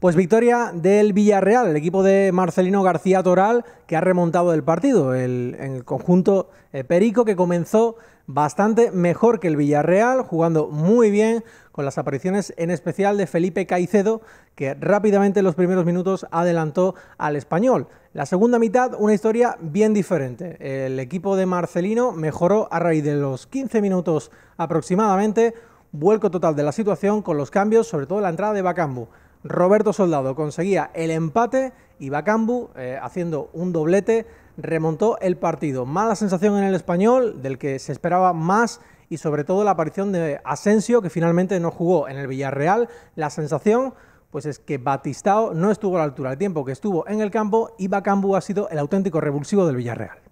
Pues victoria del Villarreal, el equipo de Marcelino García Toral, que ha remontado el partido. El, el conjunto eh, Perico, que comenzó bastante mejor que el Villarreal, jugando muy bien, con las apariciones en especial de Felipe Caicedo, que rápidamente en los primeros minutos adelantó al español. La segunda mitad, una historia bien diferente. El equipo de Marcelino mejoró a raíz de los 15 minutos aproximadamente. Vuelco total de la situación con los cambios, sobre todo la entrada de Bacambu. Roberto Soldado conseguía el empate y Bacambu, eh, haciendo un doblete, remontó el partido. Mala sensación en el español, del que se esperaba más y sobre todo la aparición de Asensio, que finalmente no jugó en el Villarreal. La sensación pues es que Batistao no estuvo a la altura del tiempo que estuvo en el campo y Bacambu ha sido el auténtico revulsivo del Villarreal.